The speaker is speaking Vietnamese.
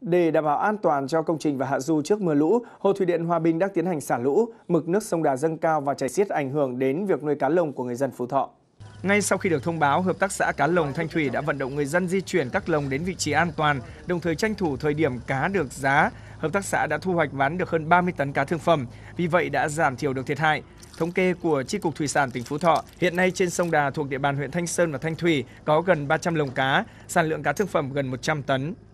Để đảm bảo an toàn cho công trình và hạ du trước mưa lũ, Hồ Thủy điện Hòa Bình đang tiến hành xả lũ, mực nước sông Đà dâng cao và chảy xiết ảnh hưởng đến việc nuôi cá lồng của người dân Phú Thọ. Ngay sau khi được thông báo, Hợp tác xã Cá Lồng Thanh Thủy đã vận động người dân di chuyển các lồng đến vị trí an toàn, đồng thời tranh thủ thời điểm cá được giá. Hợp tác xã đã thu hoạch bán được hơn 30 tấn cá thương phẩm, vì vậy đã giảm thiểu được thiệt hại. Thống kê của Tri Cục Thủy sản tỉnh Phú Thọ, hiện nay trên sông Đà thuộc địa bàn huyện Thanh Sơn và Thanh Thủy có gần 300 lồng cá, sản lượng cá thương phẩm gần 100 tấn.